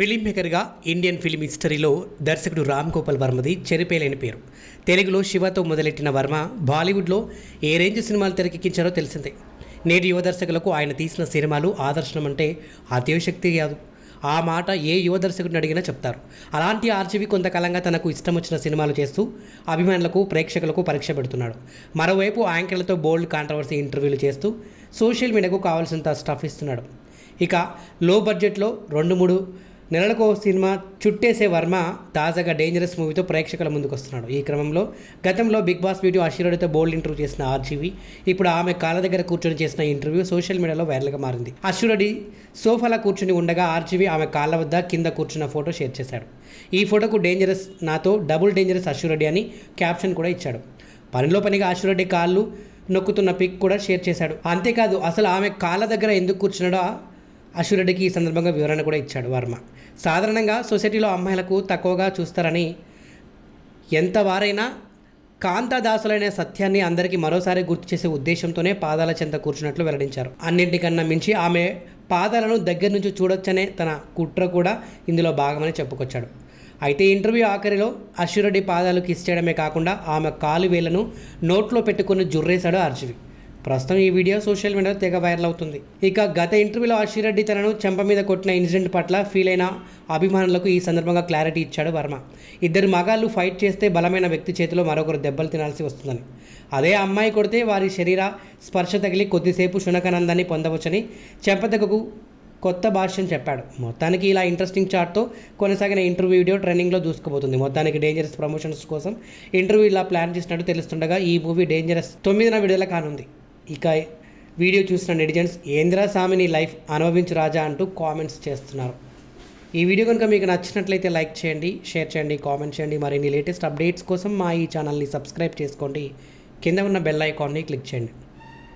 film మేకర్గా Indian film హిస్టరీలో దర్శకుడు రామ్ గోపాల్ వర్మది చెరిపేలేని పేరు తెలుగులో శివతో మొదలెట్టిన వర్మ బాలీవుడ్లో ఏ రేంజ్ సినిమాలు తెరకెక్కించారో తెలిసిందే నేటి యువ దర్శకులకు ఆయన తీసిన సినిమాలు ఆదర్శనం అంటే అతివశక్తి కాదు ఆ మాట ఏ యువ దర్శకుడిని అడిగినా చెప్తారు అలాంటి ఆర్జీవి కొంతకాలంగా తనకు ఇష్టం వచ్చిన సినిమాలు చేస్తూ అభిమానులకు ప్రేక్షకులకు పరీక్ష పెడుతున్నాడు మరోవైపు యాంకర్లతో బోల్డ్ కాంట్రవర్సీ ఇంటర్వ్యూలు చేస్తూ సోషల్ మీడియాకు కావాల్సినంత స్టఫ్ ఇస్తున్నాడు ఇక లో బడ్జెట్లో రెండు మూడు నెలలకు సినిమా చుట్టేసే వర్మ తాజాగా డేంజరస్ మూవీతో ప్రేక్షకుల ముందుకు వస్తున్నాడు ఈ క్రమంలో గతంలో బిగ్ బాస్ బ్యూటీ ఆశీర్వాడితో బోల్డ్ ఇంటర్వ్యూ చేసిన ఆర్జీవి ఇప్పుడు ఆమె కాళ్ళ దగ్గర కూర్చొని చేసిన ఇంటర్వ్యూ సోషల్ మీడియాలో వైరల్గా మారింది అశ్వరుడి సోఫాలో కూర్చుని ఉండగా ఆర్జీవి ఆమె కాళ్ళ వద్ద కింద కూర్చున్న ఫోటో షేర్ చేశాడు ఈ ఫోటోకు డేంజరస్ నాతో డబుల్ డేంజరస్ అశ్వరెడ్డి అని క్యాప్షన్ కూడా ఇచ్చాడు పనిలో పనిగా అశ్వరెడ్డి కాళ్ళు నొక్కుతున్న పిక్ కూడా షేర్ చేశాడు అంతేకాదు అసలు ఆమె కాళ్ళ దగ్గర ఎందుకు కూర్చున్నాడో అశ్వరెడ్డికి ఈ సందర్భంగా వివరణ కూడా ఇచ్చాడు వర్మ సాధారణంగా సొసైటీలో అమ్మాయిలకు తక్కువగా చూస్తారని ఎంతవారైనా కాంతదాసులైన సత్యాన్ని అందరికీ మరోసారి గుర్తు చేసే ఉద్దేశంతోనే పాదాల చెంత కూర్చున్నట్లు వెల్లడించారు అన్నింటికన్నా మించి ఆమె పాదాలను దగ్గర నుంచి చూడొచ్చనే తన కుట్ర కూడా ఇందులో భాగమని చెప్పుకొచ్చాడు అయితే ఇంటర్వ్యూ ఆఖరిలో అశ్వరెడ్డి పాదాలు కిస్ చేయడమే కాకుండా ఆమె కాలు వేళ్లను నోట్లో పెట్టుకుని జుర్రేశాడు అర్జువి ప్రస్తుతం ఈ వీడియో సోషల్ మీడియాలో తెగ వైరల్ అవుతుంది ఇక గత ఇంటర్వ్యూలో ఆశీరెడ్డి తనను చెంప మీద కొట్టిన ఇన్సిడెంట్ పట్ల ఫీల్ అయిన అభిమానులకు ఈ సందర్భంగా క్లారిటీ ఇచ్చాడు వర్మ ఇద్దరు మగాళ్ళు ఫైట్ చేస్తే బలమైన వ్యక్తి చేతిలో మరొకరు దెబ్బలు తినాల్సి వస్తుందని అదే అమ్మాయి కొడితే వారి శరీర స్పర్శ తగిలి కొద్దిసేపు శునకనందాన్ని పొందవచ్చని చెంపదగకు కొత్త భాష్యం చెప్పాడు మొత్తానికి ఇలా ఇంట్రెస్టింగ్ చార్ట్తో కొనసాగిన ఇంటర్వ్యూ వీడియో ట్రెండింగ్లో దూసుకుపోతుంది మొత్తానికి డేంజరస్ ప్రమోషన్స్ కోసం ఇంటర్వ్యూ ఇలా ప్లాన్ చేసినట్టు తెలుస్తుండగా ఈ మూవీ డేంజరస్ తొమ్మిదిన విడుదల కానుంది ఇక వీడియో చూసిన నెటిజన్స్ ఏంద్రా సామిని లైఫ్ అనుభవించు రాజా అంటూ కామెంట్స్ చేస్తున్నారు ఈ వీడియో కనుక మీకు నచ్చినట్లయితే లైక్ చేయండి షేర్ చేయండి కామెంట్ చేయండి మరిన్ని లేటెస్ట్ అప్డేట్స్ కోసం మా ఈ ఛానల్ని సబ్స్క్రైబ్ చేసుకోండి కింద ఉన్న బెల్ ఐకాన్ని క్లిక్ చేయండి